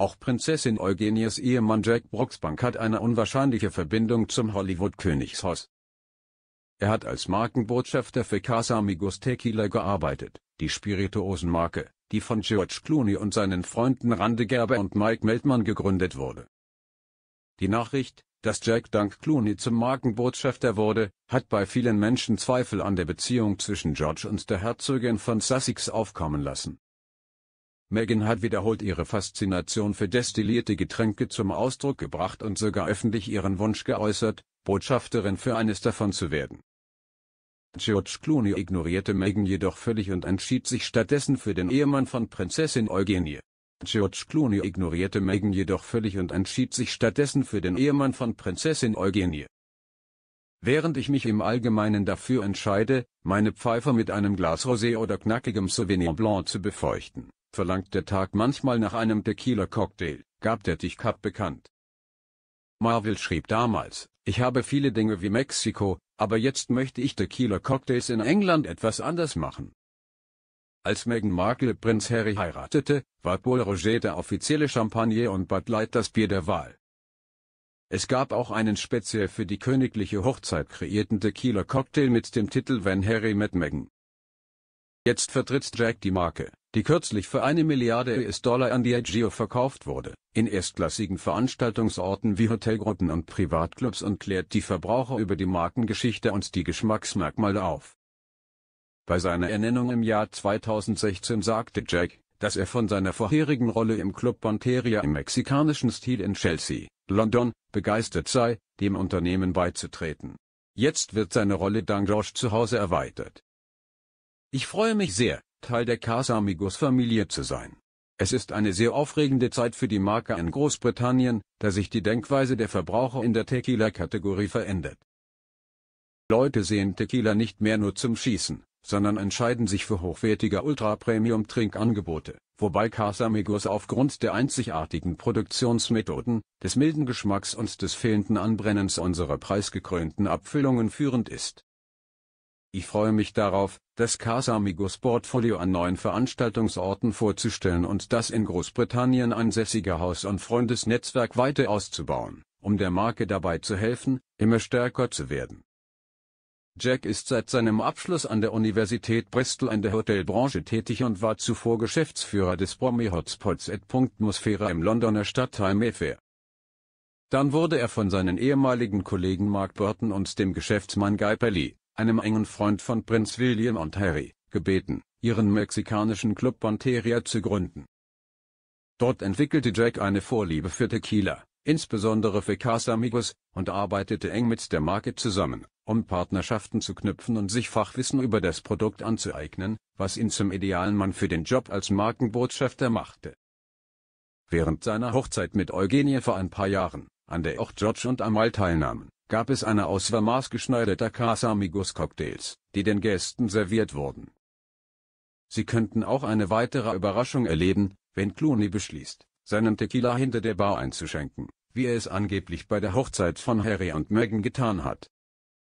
Auch Prinzessin Eugenies Ehemann Jack Brooksbank hat eine unwahrscheinliche Verbindung zum Hollywood-Königshaus. Er hat als Markenbotschafter für Casamigos Tequila gearbeitet, die Spirituosenmarke, die von George Clooney und seinen Freunden Rande Gerber und Mike Meltmann gegründet wurde. Die Nachricht, dass Jack dank Clooney zum Markenbotschafter wurde, hat bei vielen Menschen Zweifel an der Beziehung zwischen George und der Herzogin von Sussex aufkommen lassen Megan hat wiederholt ihre Faszination für destillierte Getränke zum Ausdruck gebracht und sogar öffentlich ihren Wunsch geäußert, Botschafterin für eines davon zu werden. George Clooney ignorierte Megan jedoch völlig und entschied sich stattdessen für den Ehemann von Prinzessin Eugenie. George Clooney ignorierte Megan jedoch völlig und entschied sich stattdessen für den Ehemann von Prinzessin Eugenie. Während ich mich im Allgemeinen dafür entscheide, meine Pfeife mit einem Glas Rosé oder knackigem Sauvignon Blanc zu befeuchten verlangt der Tag manchmal nach einem Tequila-Cocktail, gab der Dich Cup bekannt. Marvel schrieb damals, ich habe viele Dinge wie Mexiko, aber jetzt möchte ich Tequila-Cocktails in England etwas anders machen. Als Meghan Markle Prinz Harry heiratete, war Paul Roger der offizielle Champagner und Bud Light das Bier der Wahl. Es gab auch einen speziell für die königliche Hochzeit kreierten Tequila-Cocktail mit dem Titel When Harry met Meghan. Jetzt vertritt Jack die Marke die kürzlich für eine Milliarde US-Dollar an Diageo verkauft wurde, in erstklassigen Veranstaltungsorten wie Hotelgruppen und Privatclubs und klärt die Verbraucher über die Markengeschichte und die Geschmacksmerkmale auf. Bei seiner Ernennung im Jahr 2016 sagte Jack, dass er von seiner vorherigen Rolle im Club Bonteria im mexikanischen Stil in Chelsea, London, begeistert sei, dem Unternehmen beizutreten. Jetzt wird seine Rolle dank Josh zu Hause erweitert. Ich freue mich sehr, Teil der Casamigos-Familie zu sein. Es ist eine sehr aufregende Zeit für die Marke in Großbritannien, da sich die Denkweise der Verbraucher in der Tequila-Kategorie verändert. Leute sehen Tequila nicht mehr nur zum Schießen, sondern entscheiden sich für hochwertige Ultra-Premium-Trinkangebote, wobei Casamigos aufgrund der einzigartigen Produktionsmethoden, des milden Geschmacks und des fehlenden Anbrennens unserer preisgekrönten Abfüllungen führend ist. Ich freue mich darauf, das Casamigos Portfolio an neuen Veranstaltungsorten vorzustellen und das in Großbritannien ansässige Haus- und Freundesnetzwerk weiter auszubauen, um der Marke dabei zu helfen, immer stärker zu werden. Jack ist seit seinem Abschluss an der Universität Bristol in der Hotelbranche tätig und war zuvor Geschäftsführer des Promi-Hotspots Atmosphäre im Londoner Stadtteil Mayfair. Dann wurde er von seinen ehemaligen Kollegen Mark Burton und dem Geschäftsmann Guy Pelly, einem engen Freund von Prinz William und Harry, gebeten, ihren mexikanischen Club Bonteria zu gründen. Dort entwickelte Jack eine Vorliebe für Tequila, insbesondere für Casamigos, und arbeitete eng mit der Marke zusammen, um Partnerschaften zu knüpfen und sich Fachwissen über das Produkt anzueignen, was ihn zum idealen Mann für den Job als Markenbotschafter machte. Während seiner Hochzeit mit Eugenie vor ein paar Jahren, an der auch George und Amal teilnahmen, gab es eine Auswahl maßgeschneiderter Casamigos-Cocktails, die den Gästen serviert wurden. Sie könnten auch eine weitere Überraschung erleben, wenn Clooney beschließt, seinen Tequila hinter der Bar einzuschenken, wie er es angeblich bei der Hochzeit von Harry und Meghan getan hat